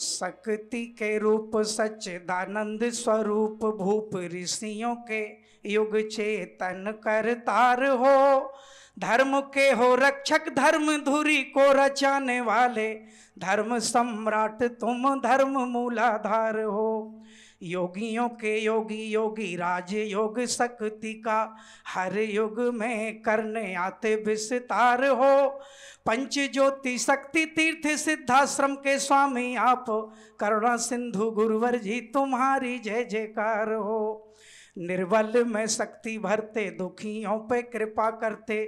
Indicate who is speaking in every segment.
Speaker 1: शक्ति के रूप सच्चिदानंद स्वरूप भूप ऋषियों के युग चेतन करतार हो धर्म के हो रक्षक धर्म धुरी को रचाने वाले धर्म सम्राट तुम धर्म मूलाधार हो योगियों के योगी योगी राज योग शक्ति का हर युग में करने आते विस्तार हो पंच ज्योति शक्ति तीर्थ सिद्धाश्रम के स्वामी आप करुणा सिंधु गुरुवर जी तुम्हारी जय जयकार हो निर्बल में शक्ति भरते दुखियों पे कृपा करते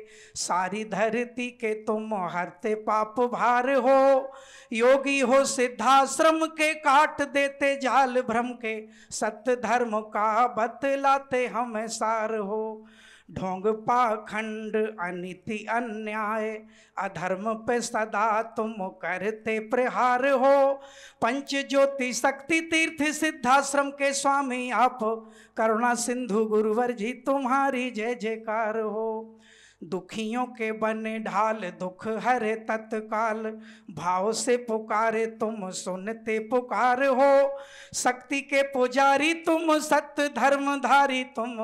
Speaker 1: सारी धरती के तुम हरते पाप भार हो योगी हो सिद्धाश्रम के काट देते जाल भ्रम के सत्य धर्म का बतलाते हम सार हो ढोंग पाखंड अनिति अन्याय अधर्म पे सदा तुम करते प्रहार हो पंच ज्योति शक्ति तीर्थ सिद्धाश्रम के स्वामी आप करुणा सिंधु गुरुवर जी तुम्हारी जय जयकार हो दुखियों के बने ढाल दुख हरे तत्काल भाव से पुकारे तुम सुनते पुकार हो शक्ति के पुजारी तुम सत्य धर्म धारी तुम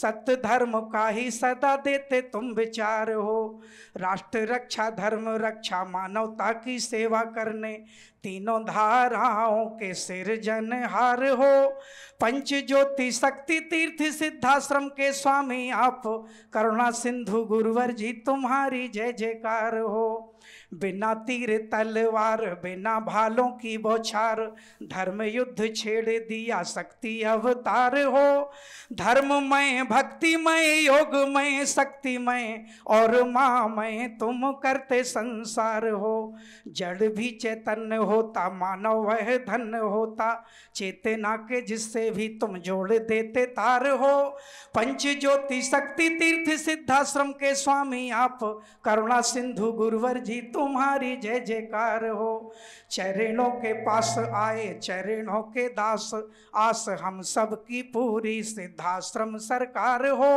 Speaker 1: सत्य धर्म का ही सदा देते तुम विचार हो राष्ट्र रक्षा धर्म रक्षा मानवता की सेवा करने तीनों धाराओं के सिरजन हार हो पंच ज्योति शक्ति तीर्थ सिद्धाश्रम के स्वामी आप करुणा सिंधु गुरु गुरुवर जी तुम्हारी जय जयकार हो बिना तीर तलवार बिना भालों की बोछार धर्म युद्ध छेड़ दिया शक्ति अवतार हो योग भक्तिमय शक्ति शक्तिमय और मामय तुम करते संसार हो जड़ भी चेतन होता मानव वह धन होता चेतना के जिससे भी तुम जोड़ देते तार हो पंच ज्योति शक्ति तीर्थ सिद्धाश्रम के स्वामी आप करुणा सिंधु गुरुवर जी तुम्हारी जय जयकार हो चरणों के पास आए चरणों के दास आस हम सब की पूरी सिद्धाश्रम सरकार हो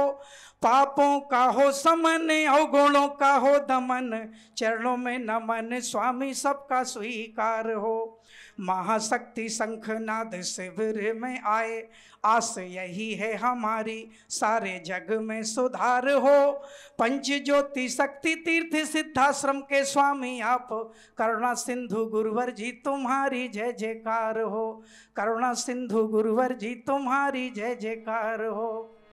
Speaker 1: पापों का हो समन अवगुणों का हो दमन चरणों में नमन स्वामी सबका स्वीकार हो महाशक्ति शंखनाद शिविर में आए आस यही है हमारी सारे जग में सुधार हो पंच ज्योति शक्ति तीर्थ सिद्धाश्रम के स्वामी आप करुणा सिंधु गुरुवर जी तुम्हारी जय जयकार हो करुणा सिंधु गुरुवर जी तुम्हारी जय जयकार हो